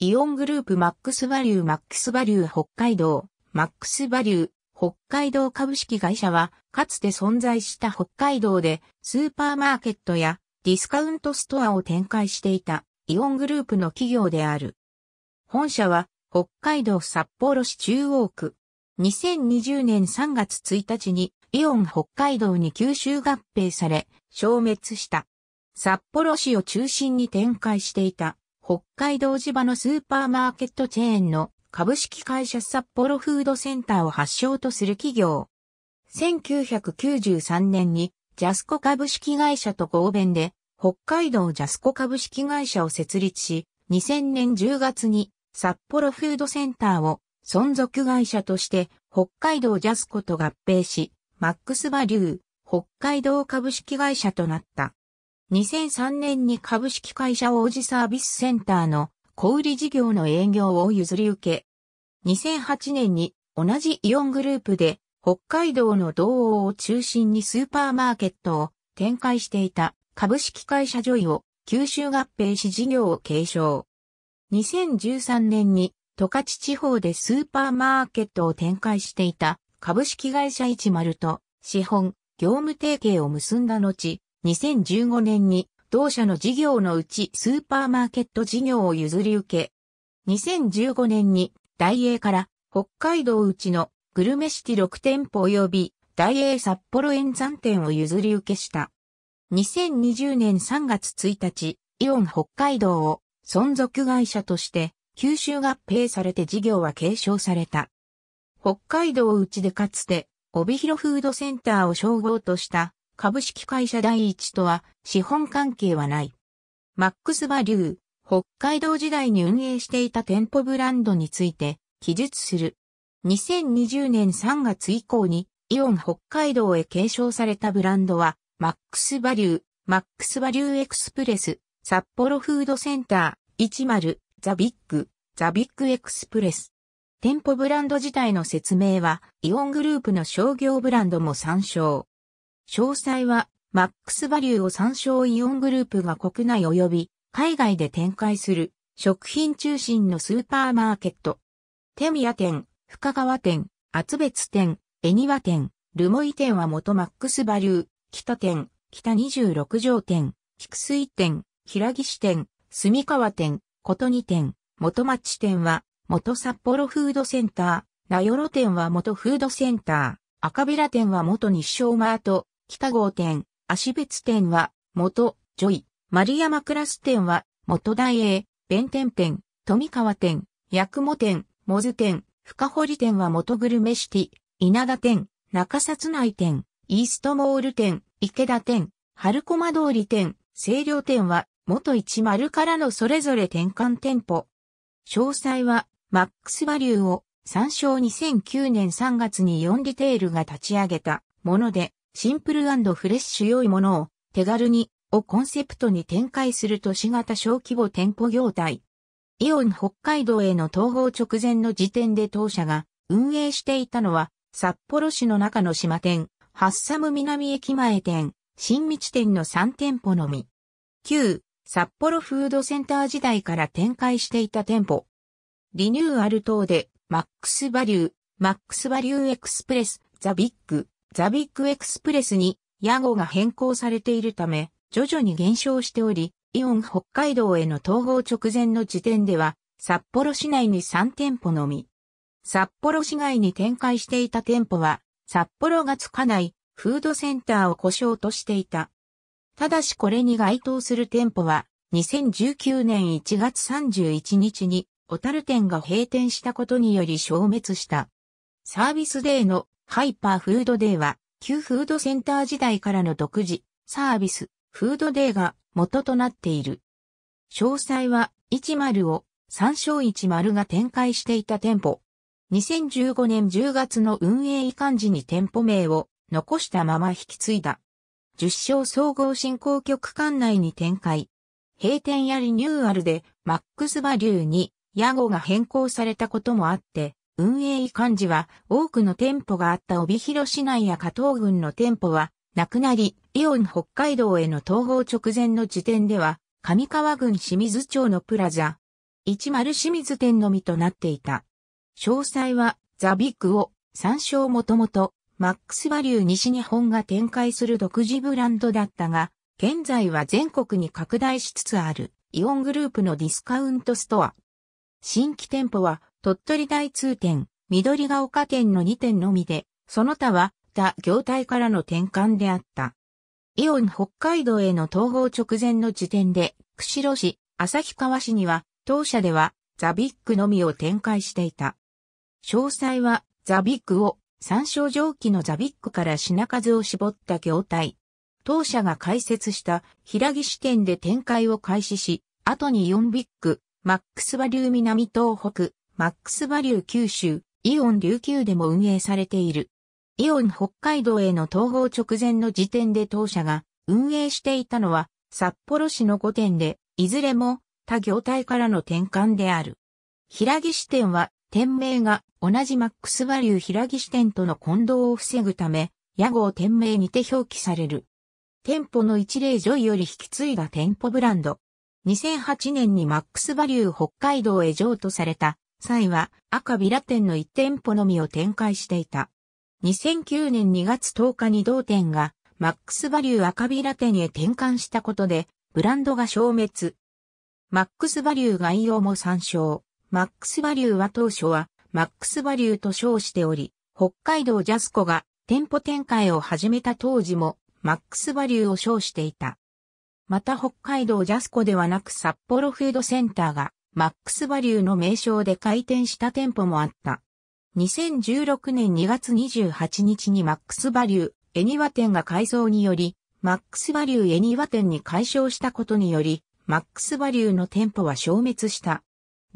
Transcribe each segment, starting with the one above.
イオングループマックスバリューマックスバリュー北海道、マックスバリュー北海道株式会社は、かつて存在した北海道で、スーパーマーケットやディスカウントストアを展開していた、イオングループの企業である。本社は、北海道札幌市中央区。2020年3月1日に、イオン北海道に吸収合併され、消滅した。札幌市を中心に展開していた北海道地場のスーパーマーケットチェーンの株式会社札幌フードセンターを発祥とする企業。1993年にジャスコ株式会社と合弁で北海道ジャスコ株式会社を設立し、2000年10月に札幌フードセンターを存続会社として北海道ジャスコと合併し、マックスバリュー北海道株式会社となった。2003年に株式会社王子サービスセンターの小売事業の営業を譲り受け、2008年に同じイオングループで北海道の道央を中心にスーパーマーケットを展開していた株式会社ジョイを吸収合併し事業を継承。2013年に十勝地方でスーパーマーケットを展開していた株式会社一丸と資本業務提携を結んだ後、2015年に同社の事業のうちスーパーマーケット事業を譲り受け、2015年にダイエーから北海道うちのグルメシティ6店舗及びダイエー札幌円山店を譲り受けした。2020年3月1日、イオン北海道を存続会社として九州合併されて事業は継承された。北海道うちでかつて帯広フードセンターを称号とした株式会社第一とは資本関係はない。マックスバリュー、北海道時代に運営していた店舗ブランドについて記述する。2020年3月以降にイオン北海道へ継承されたブランドはマックスバリュー、マックスバリューエクスプレス、札幌フードセンター、10、ザビッグ、ザビッグエクスプレス。店舗ブランド自体の説明はイオングループの商業ブランドも参照。詳細は、マックスバリューを参照イオングループが国内及び海外で展開する食品中心のスーパーマーケット。手宮店、深川店、厚別店、恵庭店、留萌店は元マックスバリュー、北店、北26条店、菊水店、平岸店、住川店、琴二店、元町店は元札幌フードセンター、名寄店は元フードセンター、赤べら店は元日照マート、北郷店、足別店は、元、ジョイ、丸山クラス店は、元大英、弁天店、富川店、八雲店、モズ店、深堀店は元グルメシティ、稲田店、中札内店、イーストモール店、池田店、春駒通り店、清涼店は、元一丸からのそれぞれ転換店舗。詳細は、マックスバリューを参照2009年3月に4リテールが立ち上げたもので、シンプルフレッシュ良いものを手軽にをコンセプトに展開する都市型小規模店舗業態。イオン北海道への統合直前の時点で当社が運営していたのは札幌市の中の島店、ハッサム南駅前店、新道店の3店舗のみ。旧札幌フードセンター時代から展開していた店舗。リニューアル等でマックスバリュー、マックスバリューエクスプレス、ザビッグ、ザビッグエクスプレスに屋号が変更されているため、徐々に減少しており、イオン北海道への統合直前の時点では、札幌市内に3店舗のみ。札幌市外に展開していた店舗は、札幌がつかないフードセンターを故障としていた。ただしこれに該当する店舗は、2019年1月31日に、小樽店が閉店したことにより消滅した。サービスデーのハイパーフードデーは、旧フードセンター時代からの独自、サービス、フードデーが元となっている。詳細は、10を、参照10が展開していた店舗。2015年10月の運営移管時に店舗名を残したまま引き継いだ。10勝総合振興局管内に展開。閉店やリニューアルで、マックスバリューに、ヤゴが変更されたこともあって、運営移管時は多くの店舗があった帯広市内や加藤郡の店舗はなくなり、イオン北海道への統合直前の時点では、上川郡清水町のプラザ、一丸清水店のみとなっていた。詳細は、ザ・ビッグを参照もともと、マックスバリュー西日本が展開する独自ブランドだったが、現在は全国に拡大しつつあるイオングループのディスカウントストア。新規店舗は鳥取大通店、緑が丘店の2店のみで、その他は、他業態からの転換であった。イオン北海道への統合直前の時点で、釧路市、旭川市には、当社では、ザビッグのみを展開していた。詳細は、ザビッグを、参照蒸気のザビックから品数を絞った業態。当社が開設した平木支店で展開を開始し、後に4ビッグ、マックスバリュー南東北、マックスバリュー九州、イオン琉球でも運営されている。イオン北海道への統合直前の時点で当社が運営していたのは札幌市の5店で、いずれも他業態からの転換である。平岸店は店名が同じマックスバリュー平岸店との混同を防ぐため、屋号店名にて表記される。店舗の一例ジョイより引き継いだ店舗ブランド。2008年にマックスバリュー北海道へ譲渡された際は赤ビラ店の1店舗のみを展開していた。2009年2月10日に同店がマックスバリュー赤ビラ店へ転換したことでブランドが消滅。マックスバリュー概要も参照。マックスバリューは当初はマックスバリューと称しており、北海道ジャスコが店舗展開を始めた当時もマックスバリューを称していた。また北海道ジャスコではなく札幌フードセンターがマックスバリューの名称で開店した店舗もあった。2016年2月28日にマックスバリューエニワ店が改装により、マックスバリューエニワ店に解消したことにより、マックスバリューの店舗は消滅した。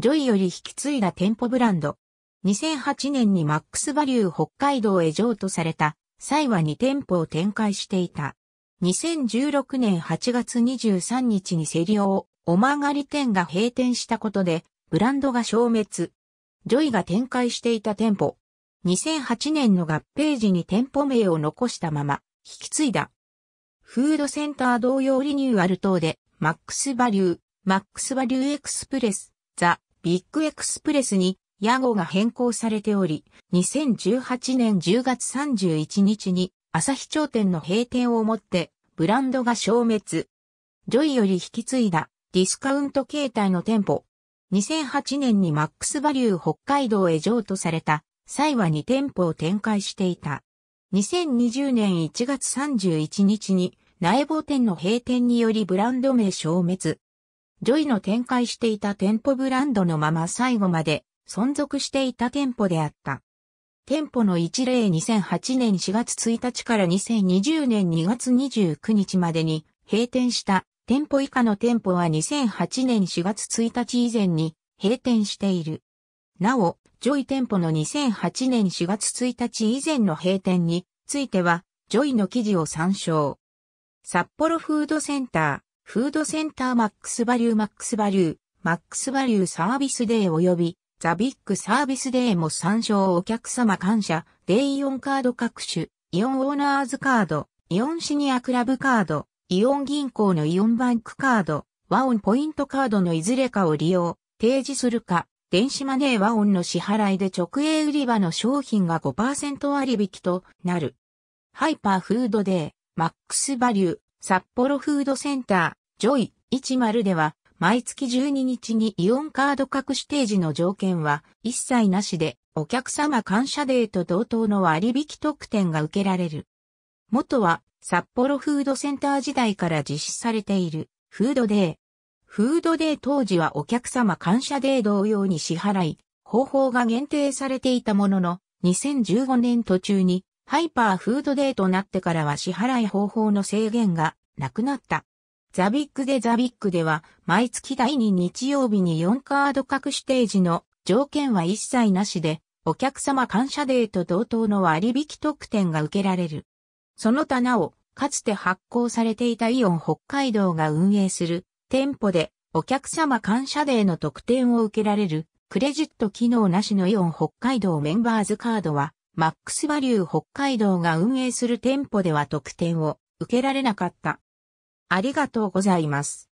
ジョイより引き継いだ店舗ブランド。2008年にマックスバリュー北海道へ譲渡された際は2店舗を展開していた。2016年8月23日にセリをおまがり店が閉店したことで、ブランドが消滅。ジョイが展開していた店舗。2008年の合併時に店舗名を残したまま、引き継いだ。フードセンター同様リニューアル等で、マックスバリュー、マックスバリューエクスプレス、ザ・ビッグエクスプレスに、屋号が変更されており、2018年10月31日に、朝日町店の閉店をもって、ブランドが消滅。ジョイより引き継いだ、ディスカウント形態の店舗。2008年にマックスバリュー北海道へ譲渡された際は2店舗を展開していた。2020年1月31日に苗棒店の閉店によりブランド名消滅。ジョイの展開していた店舗ブランドのまま最後まで存続していた店舗であった。店舗の一例2008年4月1日から2020年2月29日までに閉店した店舗以下の店舗は2008年4月1日以前に閉店している。なお、ジョイ店舗の2008年4月1日以前の閉店については、ジョイの記事を参照。札幌フードセンター、フードセンターマックスバリューマックスバリュー、マックスバリューサービスデー及びザビッグサービスデーも参照お客様感謝、デイイオンカード各種、イオンオーナーズカード、イオンシニアクラブカード、イオン銀行のイオンバンクカード、オンポイントカードのいずれかを利用、提示するか、電子マネーオンの支払いで直営売り場の商品が5%割引となる。ハイパーフードデー、マックスバリュー、札幌フードセンター、ジョイ、10では、毎月12日にイオンカード各指定時の条件は一切なしで、お客様感謝デーと同等の割引特典が受けられる。元は札幌フードセンター時代から実施されているフードデー。フードデー当時はお客様感謝デー同様に支払い、方法が限定されていたものの、2015年途中にハイパーフードデーとなってからは支払い方法の制限がなくなった。ザビックでザビックでは毎月第2日曜日に4カード各テ定時の条件は一切なしでお客様感謝デーと同等の割引特典が受けられる。その棚を、かつて発行されていたイオン北海道が運営する店舗でお客様感謝デーの特典を受けられるクレジット機能なしのイオン北海道メンバーズカードはマックスバリュー北海道が運営する店舗では特典を受けられなかった。ありがとうございます。